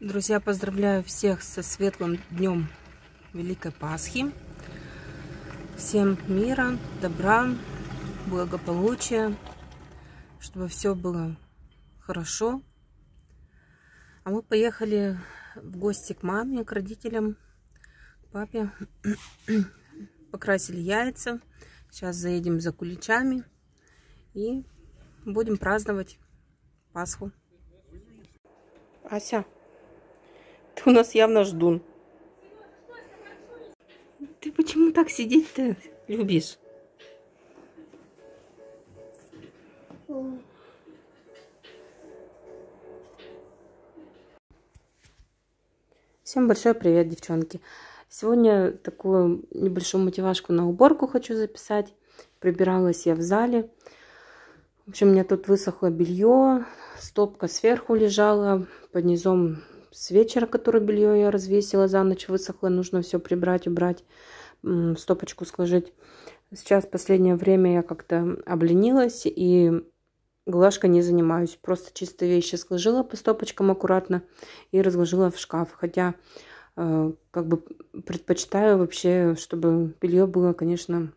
Друзья, поздравляю всех со светлым днем Великой Пасхи. Всем мира, добра, благополучия, чтобы все было хорошо. А мы поехали в гости к маме, к родителям, к папе. Покрасили яйца. Сейчас заедем за куличами и будем праздновать Пасху. Ася, ты у нас явно ждун. Ты почему так сидеть-то любишь? Всем большой привет, девчонки! Сегодня такую небольшую мотивашку на уборку хочу записать. Прибиралась я в зале. В общем, у меня тут высохло белье, стопка сверху лежала, под низом с вечера, которое белье я развесила, за ночь высохло, нужно все прибрать, убрать, стопочку сложить. Сейчас последнее время я как-то обленилась и глажкой не занимаюсь. Просто чисто вещи сложила по стопочкам аккуратно и разложила в шкаф. Хотя э, как бы предпочитаю вообще, чтобы белье было, конечно,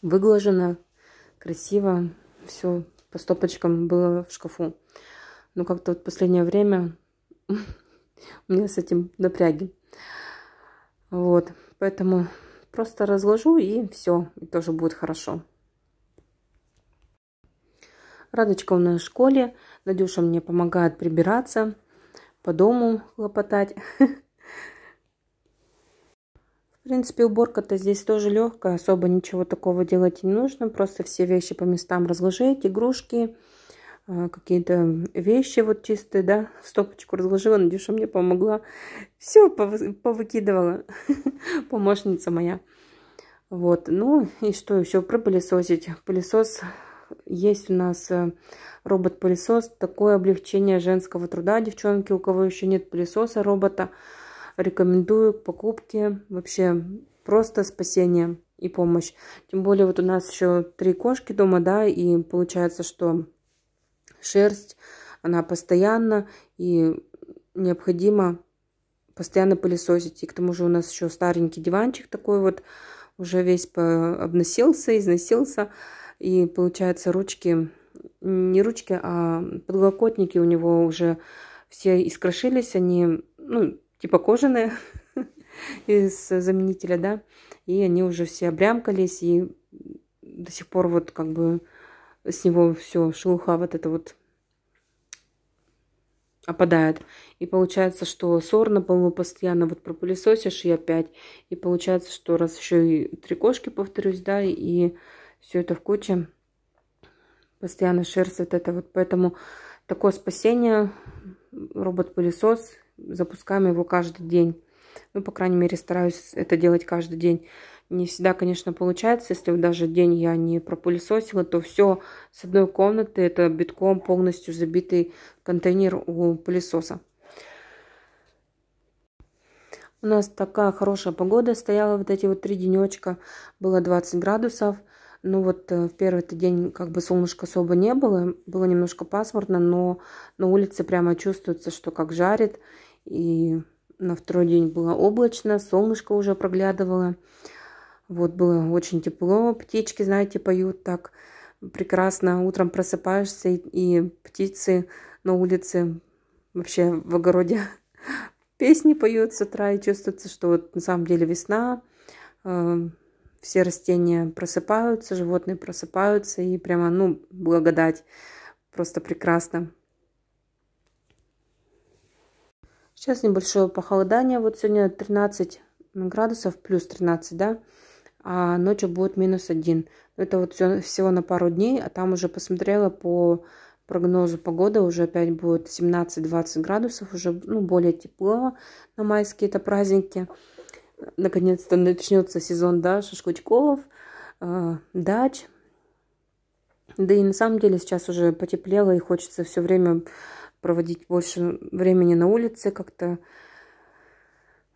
выглажено, красиво, все по стопочкам было в шкафу. Но как-то вот последнее время у меня с этим напряги. Вот, поэтому просто разложу и все, и тоже будет хорошо. Радочка у нас в школе, Надюша мне помогает прибираться, по дому лопотать. В принципе, уборка-то здесь тоже легкая, особо ничего такого делать не нужно. Просто все вещи по местам разложить, игрушки, Э, какие-то вещи вот чистые, да, стопочку разложила, Надюша мне помогла. Все, повыкидывала помощница моя. Вот, ну и что еще пропылесосить? Пылесос есть у нас э, робот-пылесос. Такое облегчение женского труда, девчонки, у кого еще нет пылесоса, робота, рекомендую к покупке. Вообще просто спасение и помощь. Тем более вот у нас еще три кошки дома, да, и получается, что шерсть, она постоянно и необходимо постоянно пылесосить. И к тому же у нас еще старенький диванчик такой вот, уже весь обносился, износился. И получается ручки, не ручки, а подлокотники у него уже все искрошились, они, ну, типа кожаные из заменителя, да, и они уже все обрямкались, и до сих пор вот как бы с него все, шелуха вот это вот опадает. И получается, что ссор на полу постоянно вот пропылесосишь и опять. И получается, что раз еще и три кошки, повторюсь, да, и все это в куче. Постоянно шерсть вот это вот. Поэтому такое спасение. Робот-пылесос. Запускаем его каждый день. Ну, по крайней мере, стараюсь это делать каждый день. Не всегда, конечно, получается, если даже день я не пропылесосила, то все с одной комнаты, это битком полностью забитый контейнер у пылесоса. У нас такая хорошая погода стояла, вот эти вот три денечка, было 20 градусов. Ну вот э, в первый день как бы солнышко особо не было, было немножко пасмурно, но на улице прямо чувствуется, что как жарит. И на второй день было облачно, солнышко уже проглядывало. Вот было очень тепло, птички, знаете, поют так прекрасно. Утром просыпаешься, и, птицы на улице, вообще в огороде песни поют с утра, и чувствуется, что вот на самом деле весна, э, все растения просыпаются, животные просыпаются, и прямо, ну, благодать, просто прекрасно. Сейчас небольшое похолодание, вот сегодня 13 градусов, плюс 13, да, а ночью будет минус один. Ну, это вот все, всего на пару дней, а там уже посмотрела по прогнозу погоды, уже опять будет 17-20 градусов, уже ну, более тепло на майские это праздники. Наконец-то начнется сезон да, шашлычков, э, дач. Да и на самом деле сейчас уже потеплело и хочется все время проводить больше времени на улице, как-то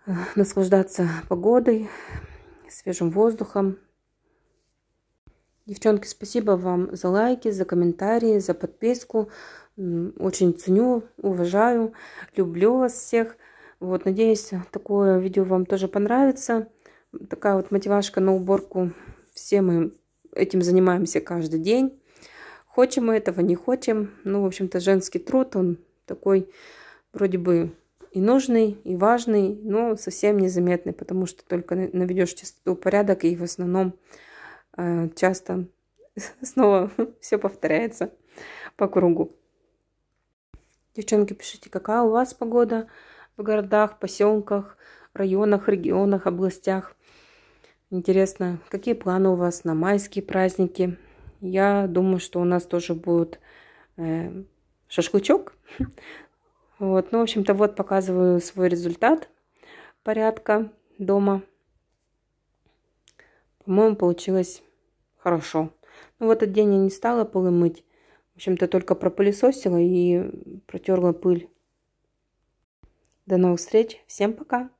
а, наслаждаться погодой свежим воздухом. Девчонки, спасибо вам за лайки, за комментарии, за подписку. Очень ценю, уважаю, люблю вас всех. Вот, надеюсь, такое видео вам тоже понравится. Такая вот мотивашка на уборку. Все мы этим занимаемся каждый день. Хочем мы этого, не хочем. Ну, в общем-то, женский труд, он такой вроде бы и нужный, и важный, но совсем незаметный, потому что только наведешь чистоту, порядок, и в основном э, часто снова все повторяется по кругу. Девчонки, пишите, какая у вас погода в городах, поселках, районах, регионах, областях. Интересно, какие планы у вас на майские праздники? Я думаю, что у нас тоже будет э, шашлычок Вот, ну, в общем-то, вот показываю свой результат порядка дома. По-моему, получилось хорошо. Ну, в этот день я не стала полы мыть. В общем-то, только пропылесосила и протерла пыль. До новых встреч. Всем пока!